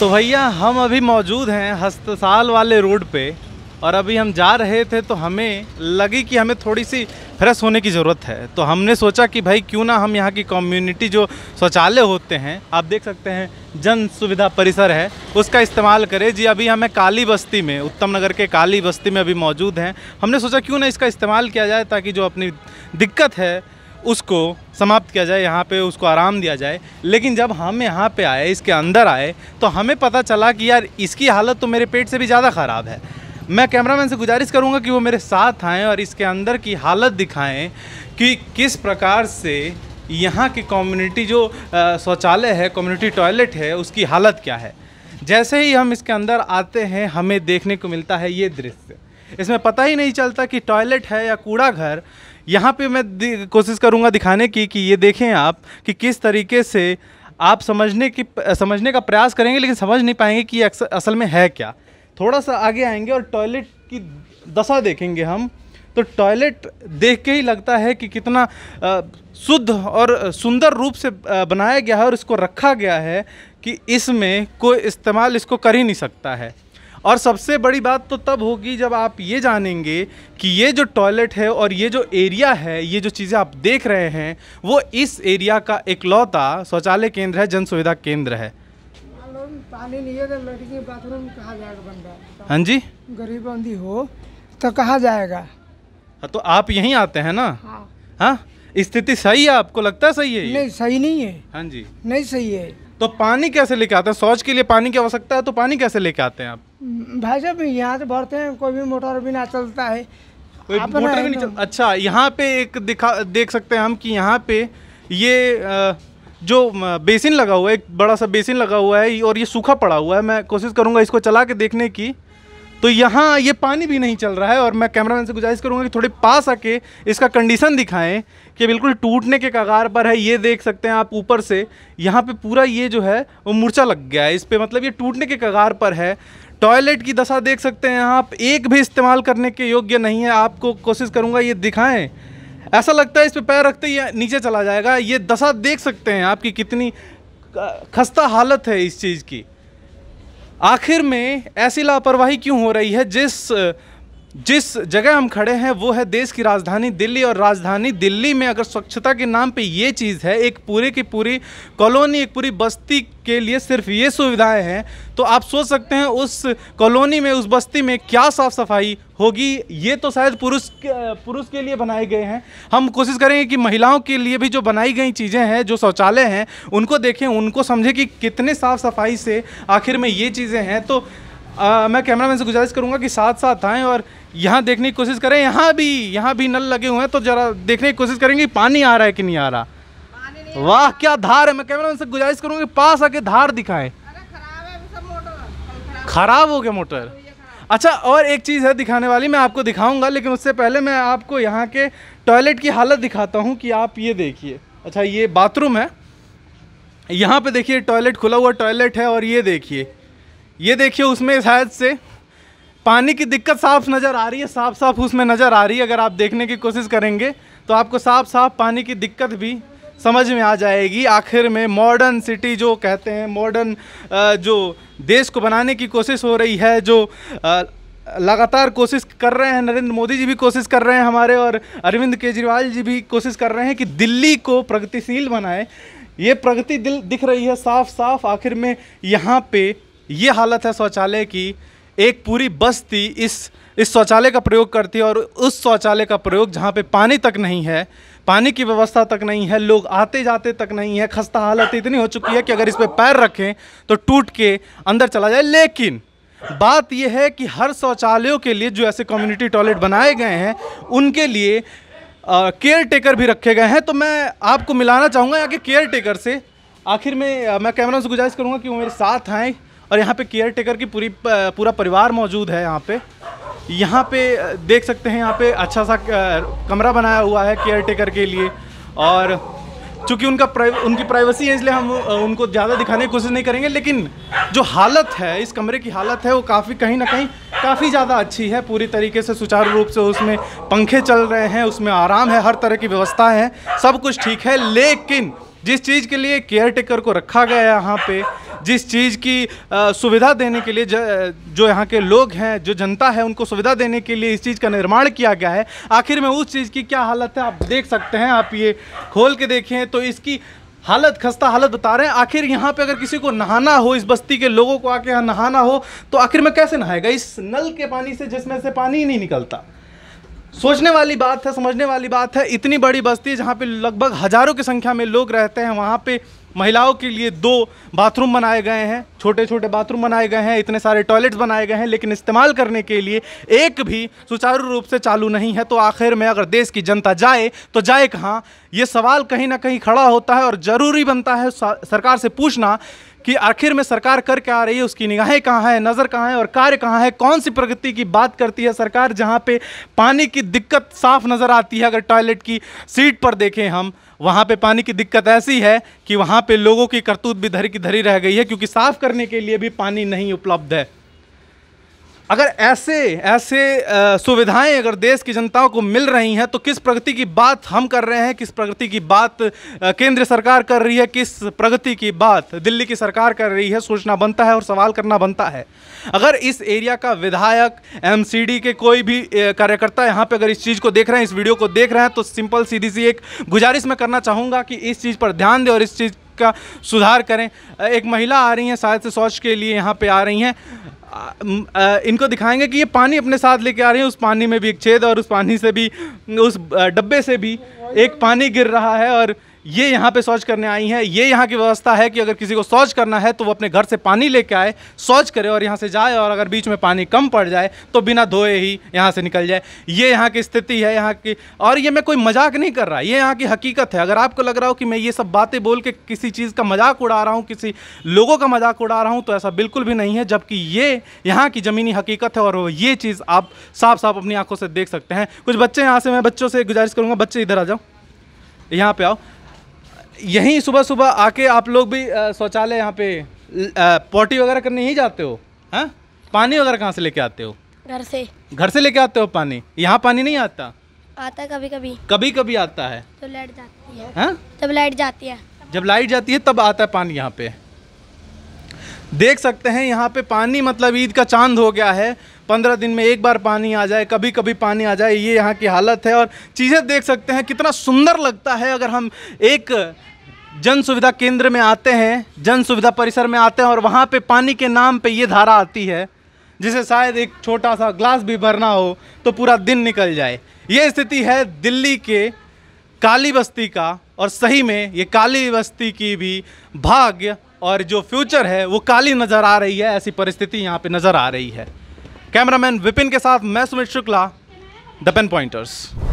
तो भैया हम अभी मौजूद हैं हस्तसाल वाले रोड पे और अभी हम जा रहे थे तो हमें लगी कि हमें थोड़ी सी फ्रेश होने की ज़रूरत है तो हमने सोचा कि भाई क्यों ना हम यहाँ की कम्युनिटी जो शौचालय होते हैं आप देख सकते हैं जन सुविधा परिसर है उसका इस्तेमाल करें जी अभी हमें काली बस्ती में उत्तम नगर के काली बस्ती में अभी मौजूद हैं हमने सोचा क्यों ना इसका इस्तेमाल किया जाए ताकि जो अपनी दिक्कत है उसको समाप्त किया जाए यहाँ पे उसको आराम दिया जाए लेकिन जब हम यहाँ पे आए इसके अंदर आए तो हमें पता चला कि यार इसकी हालत तो मेरे पेट से भी ज़्यादा ख़राब है मैं कैमरामैन से गुजारिश करूँगा कि वो मेरे साथ आएँ और इसके अंदर की हालत दिखाएँ कि किस प्रकार से यहाँ की कम्युनिटी जो शौचालय है कम्युनिटी टॉयलेट है उसकी हालत क्या है जैसे ही हम इसके अंदर आते हैं हमें देखने को मिलता है ये दृश्य इसमें पता ही नहीं चलता कि टॉयलेट है या कूड़ा घर यहाँ पे मैं कोशिश करूँगा दिखाने की कि ये देखें आप कि किस तरीके से आप समझने की समझने का प्रयास करेंगे लेकिन समझ नहीं पाएंगे कि असल में है क्या थोड़ा सा आगे आएंगे और टॉयलेट की दशा देखेंगे हम तो टॉयलेट देख के ही लगता है कि कितना शुद्ध और सुंदर रूप से बनाया गया है और इसको रखा गया है कि इसमें कोई इस्तेमाल इसको कर ही नहीं सकता है और सबसे बड़ी बात तो तब होगी जब आप ये जानेंगे कि ये जो टॉयलेट है और ये जो एरिया है ये जो चीज़ें आप देख रहे हैं वो इस एरिया का इकलौता शौचालय केंद्र है जन सुविधा केंद्र है पानी नहीं बाथरूम जाएगा हाँ जी गरीब आंधी हो तो कहाँ जाएगा हाँ तो आप यहीं आते हैं ना हाँ, हाँ? स्थिति सही है आपको लगता है सही है नहीं सही नहीं है हाँ जी नहीं सही है तो पानी कैसे लेके आते हैं शौच के लिए पानी की आवश्यकता है तो पानी कैसे लेके आते हैं आप भाई साहब यहाँ से भरते हैं कोई भी मोटर भी ना चलता है कोई मोटर भी नहीं चलता अच्छा यहाँ पे एक दिखा देख सकते हैं हम कि यहाँ पे ये जो बेसिन लगा हुआ है एक बड़ा सा बेसिन लगा हुआ है और ये सूखा पड़ा हुआ है मैं कोशिश करूँगा इसको चला के देखने की तो यहाँ ये पानी भी नहीं चल रहा है और मैं कैमरामैन से गुजारिश करूँगा कि थोड़े पास आके इसका कंडीशन दिखाएं कि बिल्कुल टूटने के कगार पर है ये देख सकते हैं आप ऊपर से यहाँ पे पूरा ये जो है वो मूर्छा लग गया है इस पर मतलब ये टूटने के कगार पर है टॉयलेट की दशा देख सकते हैं आप एक भी इस्तेमाल करने के योग्य नहीं है आपको कोशिश करूँगा ये दिखाएँ ऐसा लगता है इस पर पैर रखते ही नीचे चला जाएगा ये दशा देख सकते हैं आपकी कितनी खस्ता हालत है इस चीज़ की आखिर में ऐसी लापरवाही क्यों हो रही है जिस जिस जगह हम खड़े हैं वो है देश की राजधानी दिल्ली और राजधानी दिल्ली में अगर स्वच्छता के नाम पे ये चीज़ है एक पूरे की पूरी कॉलोनी एक पूरी बस्ती के लिए सिर्फ ये सुविधाएं हैं तो आप सोच सकते हैं उस कॉलोनी में उस बस्ती में क्या साफ़ सफाई होगी ये तो शायद पुरुष पुरुष के लिए बनाए गए हैं हम कोशिश करेंगे कि महिलाओं के लिए भी जो बनाई गई चीज़ें हैं जो शौचालय हैं उनको देखें उनको समझें कि कितने साफ़ सफाई से आखिर में ये चीज़ें हैं तो आ, मैं कैमरामैन से गुजारिश करूँगा कि साथ साथ आएँ और यहाँ देखने की कोशिश करें यहाँ भी यहाँ भी नल लगे हुए हैं तो ज़रा देखने की कोशिश करेंगे पानी आ रहा है कि नहीं आ रहा वाह क्या धार है मैं कैमरामैन से गुजारिश करूँगा पास आके धार दिखाएँ खराब हो गया मोटर तो अच्छा और एक चीज़ है दिखाने वाली मैं आपको दिखाऊंगा लेकिन उससे पहले मैं आपको यहाँ के टॉयलेट की हालत दिखाता हूँ कि आप ये देखिए अच्छा ये बाथरूम है यहाँ पे देखिए टॉयलेट खुला हुआ टॉयलेट है और ये देखिए ये देखिए उसमें शायद से पानी की दिक्कत साफ नज़र आ रही है साफ साफ उसमें नज़र आ रही है अगर आप देखने की कोशिश करेंगे तो आपको साफ साफ पानी की दिक्कत भी समझ में आ जाएगी आखिर में मॉडर्न सिटी जो कहते हैं मॉडर्न जो देश को बनाने की कोशिश हो रही है जो लगातार कोशिश कर रहे हैं नरेंद्र मोदी जी भी कोशिश कर रहे हैं हमारे और अरविंद केजरीवाल जी भी कोशिश कर रहे हैं कि दिल्ली को प्रगतिशील बनाए ये प्रगति दिल दिख रही है साफ साफ आखिर में यहाँ पे ये हालत है शौचालय की एक पूरी बस्ती इस इस शौचालय का प्रयोग करती है और उस शौचालय का प्रयोग जहाँ पे पानी तक नहीं है पानी की व्यवस्था तक नहीं है लोग आते जाते तक नहीं है खस्ता हालत इतनी हो चुकी है कि अगर इस पर पैर रखें तो टूट के अंदर चला जाए लेकिन बात यह है कि हर शौचालयों के लिए जो ऐसे कम्युनिटी टॉयलेट बनाए गए हैं उनके लिए केयर टेकर भी रखे गए हैं तो मैं आपको मिलाना चाहूँगा यहाँ के केयर टेकर से आखिर में आ, मैं कैमरा से गुजारिश करूँगा कि वो मेरे साथ आएँ और यहाँ पे केयर टेकर की पूरी पूरा परिवार मौजूद है यहाँ पे यहाँ पे देख सकते हैं यहाँ पे अच्छा सा कमरा बनाया हुआ है केयर टेकर के लिए और चूँकि उनका प्राइव, उनकी प्राइवेसी है इसलिए हम उनको ज़्यादा दिखाने की कोशिश नहीं करेंगे लेकिन जो हालत है इस कमरे की हालत है वो काफ़ी कहीं ना कहीं काफ़ी ज़्यादा अच्छी है पूरी तरीके से सुचारू रूप से उसमें पंखे चल रहे हैं उसमें आराम है हर तरह की व्यवस्था है सब कुछ ठीक है लेकिन जिस चीज़ के लिए केयर टेकर को रखा गया है यहाँ पर जिस चीज़ की सुविधा देने के लिए जो यहाँ के लोग हैं जो जनता है उनको सुविधा देने के लिए इस चीज़ का निर्माण किया गया है आखिर में उस चीज़ की क्या हालत है आप देख सकते हैं आप ये खोल के देखें तो इसकी हालत खस्ता हालत बता रहे हैं आखिर यहाँ पे अगर किसी को नहाना हो इस बस्ती के लोगों को आके यहाँ नहाना हो तो आखिर में कैसे नहाएगा इस नल के पानी से जिसमें से पानी ही नहीं निकलता सोचने वाली बात है समझने वाली बात है इतनी बड़ी बस्ती जहाँ पे लगभग हज़ारों की संख्या में लोग रहते हैं वहाँ पे महिलाओं के लिए दो बाथरूम बनाए गए हैं छोटे छोटे बाथरूम बनाए गए हैं इतने सारे टॉयलेट्स बनाए गए हैं लेकिन इस्तेमाल करने के लिए एक भी सुचारू रूप से चालू नहीं है तो आखिर में अगर देश की जनता जाए तो जाए कहाँ ये सवाल कहीं ना कहीं खड़ा होता है और ज़रूरी बनता है सरकार से पूछना कि आखिर में सरकार कर क्या रही है उसकी निगाहें कहाँ हैं नज़र कहाँ है और कार्य कहाँ है कौन सी प्रगति की बात करती है सरकार जहाँ पे पानी की दिक्कत साफ नज़र आती है अगर टॉयलेट की सीट पर देखें हम वहाँ पे पानी की दिक्कत ऐसी है कि वहाँ पे लोगों की करतूत भी धरी की धरी रह गई है क्योंकि साफ़ करने के लिए भी पानी नहीं उपलब्ध है अगर ऐसे ऐसे सुविधाएं अगर देश की जनताओं को मिल रही हैं तो किस प्रगति की बात हम कर रहे हैं किस प्रगति की बात केंद्र सरकार कर रही है किस प्रगति की बात दिल्ली की सरकार कर रही है सोचना बनता है और सवाल करना बनता है अगर इस एरिया का विधायक एमसीडी के कोई भी कार्यकर्ता यहाँ पर अगर इस चीज़ को देख रहे हैं इस वीडियो को देख रहे हैं तो सिंपल सीधी सी एक गुजारिश मैं करना चाहूँगा कि इस चीज़ पर ध्यान दें और इस चीज़ का सुधार करें एक महिला आ रही हैं शायद से शौच के लिए यहाँ पे आ रही हैं इनको दिखाएंगे कि ये पानी अपने साथ लेके आ रहे हैं उस पानी में भी एक छेद और उस पानी से भी उस डब्बे से भी एक पानी गिर रहा है और ये यहाँ पे शौच करने आई हैं ये यहाँ की व्यवस्था है कि अगर किसी को शौच करना है तो वो अपने घर से पानी लेके आए शौच करे और यहाँ से जाए और अगर बीच में पानी कम पड़ जाए तो बिना धोए ही यहाँ से निकल जाए ये यहाँ की स्थिति है यहाँ की और ये मैं कोई मजाक नहीं कर रहा ये यहाँ की हकीकत है अगर आपको लग रहा हो कि मैं ये सब बातें बोल के किसी चीज़ का मजाक उड़ा रहा हूँ किसी लोगों का मजाक उड़ा रहा हूँ तो ऐसा बिल्कुल भी नहीं है जबकि ये यहाँ की ज़मीनी हकीकत है और ये चीज़ आप साफ साफ अपनी आँखों से देख सकते हैं कुछ बच्चे यहाँ से मैं बच्चों से गुजारिश करूँगा बच्चे इधर आ जाओ यहाँ पे आओ यहीं सुबह सुबह आके आप लोग भी शौचालय यहाँ पे पोटी वगैरह करने ही जाते हो हाँ पानी वगैरह कहाँ से लेके आते हो घर से घर से लेके आते हो पानी यहाँ पानी नहीं आता आता कभी कभी कभी कभी आता है तो लाइट जाती है हा? लाइट जाती है जब लाइट जाती है तब आता है पानी यहाँ पे देख सकते हैं यहाँ पे पानी मतलब ईद का चांद हो गया है पंद्रह दिन में एक बार पानी आ जाए कभी कभी पानी आ जाए ये यहाँ की हालत है और चीज़ें देख सकते हैं कितना सुंदर लगता है अगर हम एक जन सुविधा केंद्र में आते हैं जन सुविधा परिसर में आते हैं और वहाँ पे पानी के नाम पे ये धारा आती है जिसे शायद एक छोटा सा ग्लास भी भरना हो तो पूरा दिन निकल जाए ये स्थिति है दिल्ली के काली बस्ती का और सही में ये काली बस्ती की भी भाग्य और जो फ्यूचर है वो काली नज़र आ रही है ऐसी परिस्थिति यहाँ पे नज़र आ रही है कैमरामैन विपिन के साथ मैं Sumit Shukla the pen pointers